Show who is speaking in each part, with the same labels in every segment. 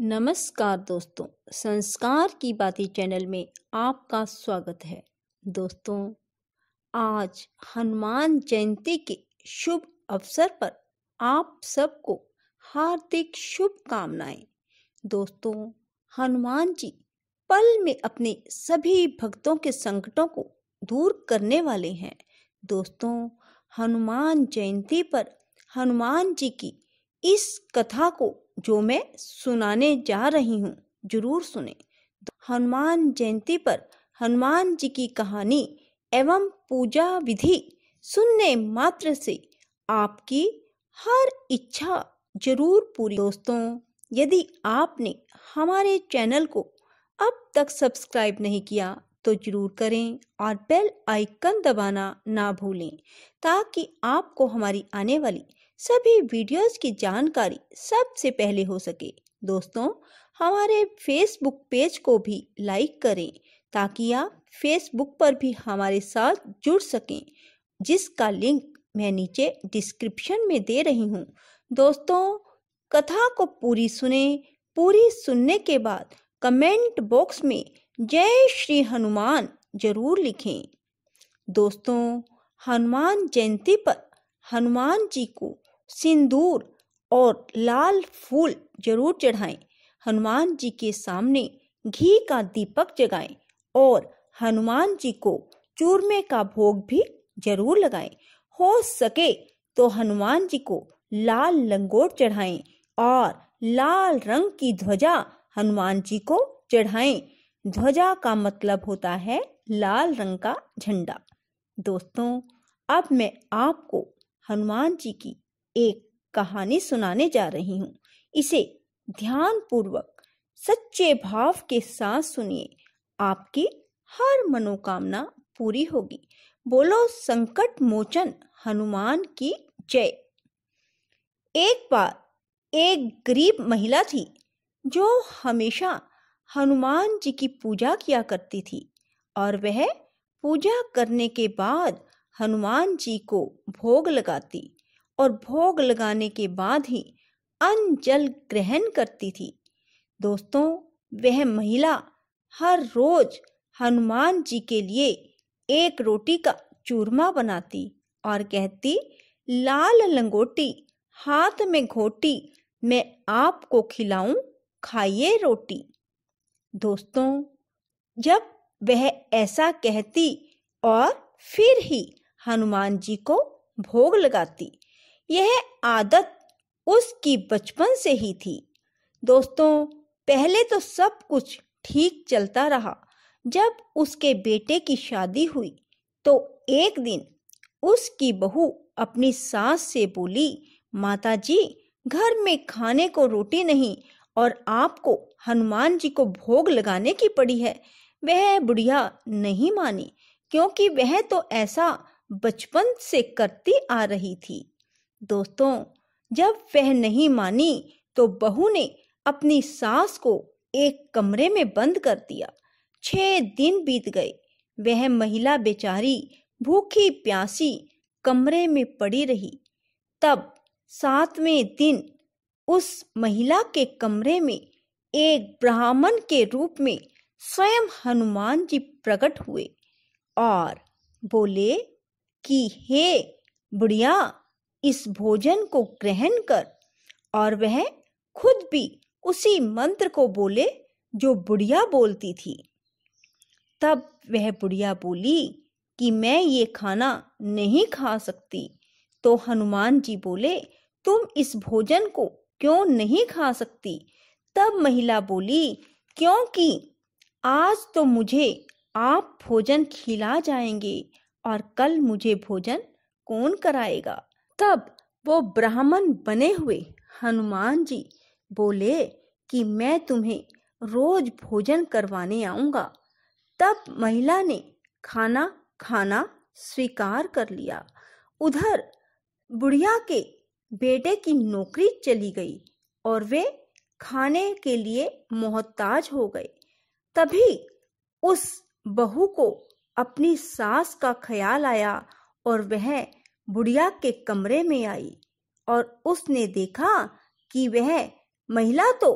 Speaker 1: नमस्कार दोस्तों संस्कार की बातें चैनल में आपका स्वागत है दोस्तों आज हनुमान जयंती के शुभ अवसर पर आप सबको हार्दिक शुभकामनाएं दोस्तों हनुमान जी पल में अपने सभी भक्तों के संकटों को दूर करने वाले हैं दोस्तों हनुमान जयंती पर हनुमान जी की इस कथा को जो मैं सुनाने जा रही हूँ जरूर सुने हनुमान जयंती पर हनुमान जी की कहानी एवं पूजा विधि सुनने मात्र से आपकी हर इच्छा जरूर पूरी दोस्तों यदि आपने हमारे चैनल को अब तक सब्सक्राइब नहीं किया तो जरूर करें और बेल आइकन दबाना ना भूलें ताकि आपको हमारी आने वाली सभी वीडियोस की जानकारी सबसे पहले हो सके दोस्तों हमारे फेसबुक पेज को भी लाइक करें ताकि आप फेसबुक पर भी हमारे साथ जुड़ सकें जिसका लिंक मैं नीचे डिस्क्रिप्शन में दे रही हूँ दोस्तों कथा को पूरी सुने पूरी सुनने के बाद कमेंट बॉक्स में जय श्री हनुमान जरूर लिखें दोस्तों हनुमान जयंती पर हनुमान जी को सिंदूर और लाल फूल जरूर चढ़ाएं हनुमान जी के सामने घी का दीपक जगाएं और हनुमान जी को चूरमे का भोग भी जरूर लगाएं हो सके तो हनुमान जी को लाल लंगोट चढ़ाएं और लाल रंग की ध्वजा हनुमान जी को चढ़ाएं ध्वजा का मतलब होता है लाल रंग का झंडा दोस्तों अब मैं आपको हनुमान जी की एक कहानी सुनाने जा रही हूँ इसे ध्यान पूर्वक सच्चे भाव के साथ सुनिए आपकी हर मनोकामना पूरी होगी बोलो संकट मोचन हनुमान की जय एक बार एक गरीब महिला थी जो हमेशा हनुमान जी की पूजा किया करती थी और वह पूजा करने के बाद हनुमान जी को भोग लगाती और भोग लगाने के बाद ही अन्न जल ग्रहण करती थी दोस्तों वह महिला हर रोज हनुमान जी के लिए एक रोटी का चूरमा बनाती और कहती लाल लंगोटी हाथ में घोटी मैं आपको खिलाऊं खाइए रोटी दोस्तों जब वह ऐसा कहती और फिर ही हनुमान जी को भोग लगाती यह आदत उसकी बचपन से ही थी दोस्तों पहले तो सब कुछ ठीक चलता रहा जब उसके बेटे की शादी हुई तो एक दिन उसकी बहू अपनी सास से बोली माता जी घर में खाने को रोटी नहीं और आपको हनुमान जी को भोग लगाने की पड़ी है वह बुढ़िया नहीं मानी क्योंकि वह तो ऐसा बचपन से करती आ रही थी दोस्तों जब वह नहीं मानी तो बहू ने अपनी सास को एक कमरे में बंद कर दिया छह दिन बीत गए वह महिला बेचारी भूखी प्यासी कमरे में पड़ी रही तब सातवें दिन उस महिला के कमरे में एक ब्राह्मण के रूप में स्वयं हनुमान जी प्रकट हुए और बोले कि हे बुढ़िया इस भोजन को ग्रहण कर और वह खुद भी उसी मंत्र को बोले जो बुढ़िया बोलती थी तब वह बुढ़िया बोली कि मैं ये खाना नहीं खा सकती तो हनुमान जी बोले तुम इस भोजन को क्यों नहीं खा सकती तब महिला बोली क्योंकि आज तो मुझे आप भोजन खिला जाएंगे और कल मुझे भोजन कौन कराएगा तब वो ब्राह्मण बने हुए हनुमान जी बोले कि मैं तुम्हें रोज भोजन करवाने आऊंगा तब महिला ने खाना खाना स्वीकार कर लिया उधर बुढ़िया के बेटे की नौकरी चली गई और वे खाने के लिए मोहताज हो गए तभी उस बहू को अपनी सास का ख्याल आया और वह बुढ़िया के कमरे में आई और उसने देखा कि वह महिला तो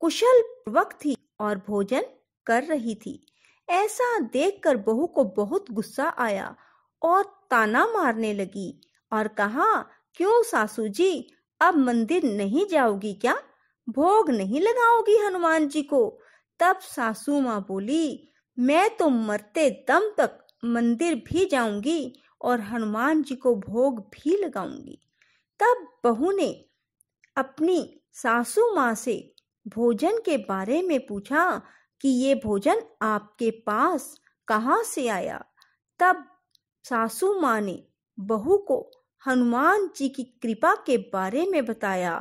Speaker 1: कुशल पूर्वक थी और भोजन कर रही थी ऐसा देखकर बहू को बहुत गुस्सा आया और ताना मारने लगी और कहा क्यों सासू जी अब मंदिर नहीं जाओगी क्या भोग नहीं लगाओगी हनुमान जी को तब सासू माँ बोली मैं तो मरते दम तक मंदिर भी जाऊंगी और हनुमान जी को भोग भी लगाऊंगी तब बहू ने अपनी सासू माँ से भोजन के बारे में पूछा कि ये भोजन आपके पास कहाँ से आया तब सासू माँ ने बहू को हनुमान जी की कृपा के बारे में बताया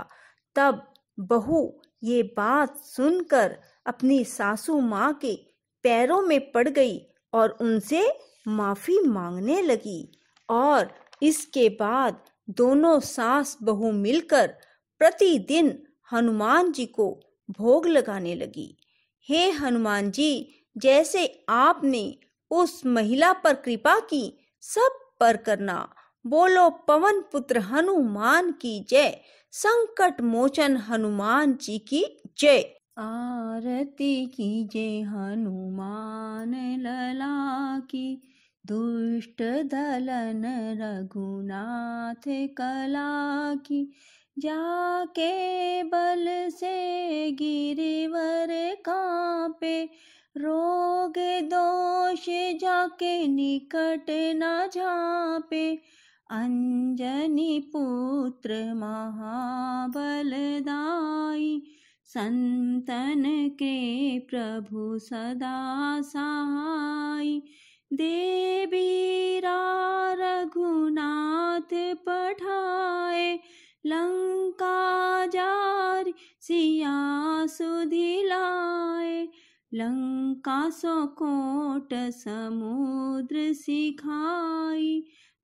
Speaker 1: तब बहू ये बात सुनकर अपनी सासू माँ के पैरों में पड़ गई और उनसे माफ़ी मांगने लगी और इसके बाद दोनों सास बहू मिलकर प्रतिदिन हनुमान जी को भोग लगाने लगी हे हनुमान जी जैसे आपने उस महिला पर कृपा की सब पर करना बोलो पवन पुत्र हनुमान की जय संकट मोचन हनुमान जी की जय आरती की जय हनुमान ला दुष्ट दलन रघुनाथ कला की जाके बल से गिरिवर कांपे रोग दोष जाके निकट न झापे अंजनी पुत्र महाबलदाई संतन के प्रभु सदा सहाय देवीरा रघुनाथ पठाए लंका जारी सिया सुधिलाए लंका सोकोट समुद्र सिखाई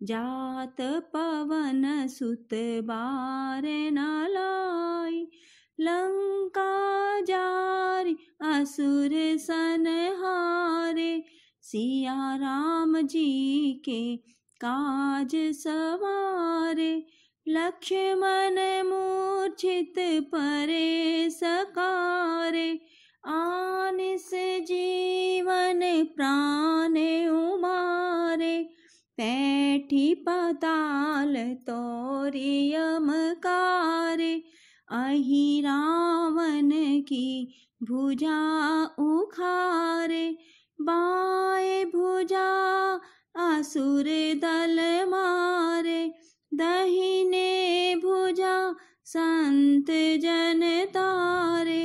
Speaker 1: जात पवन सुत बार न लंका जार असुर सन हारे सिया राम जी के काज सवारे लक्ष्मण मूर्छित परे सकारे आन से जीवन प्राण उमारे पैठी पताल तोरियम अमकारे अहि रावण की भुजा उखारे बाए भुजा असुर दल मारे दहीने भुजा संत जन तारे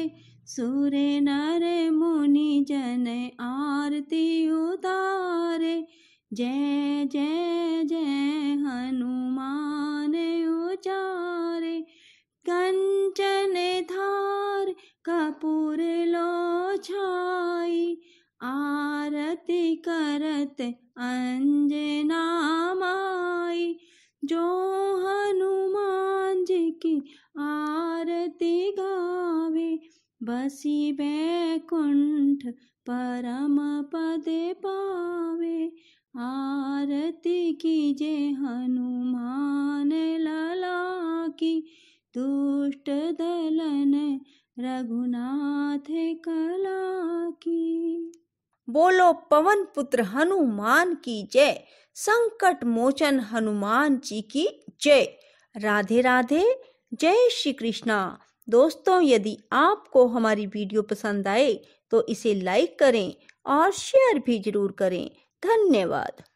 Speaker 1: सुर नर मुनि जन आरती उतारे जय जय जय हनुमान उचारे कंचन धार कपू सत अंजना माई जो हनुमान जी की आरती गावे बसी बैकुंठ परम पदे पावे आरती की जे हनुमान लला की दुष्ट दलन रघुनाथ कला की बोलो पवन पुत्र हनुमान की जय संकट मोचन हनुमान जी की जय राधे राधे जय श्री कृष्णा दोस्तों यदि आपको हमारी वीडियो पसंद आए तो इसे लाइक करें और शेयर भी जरूर करें धन्यवाद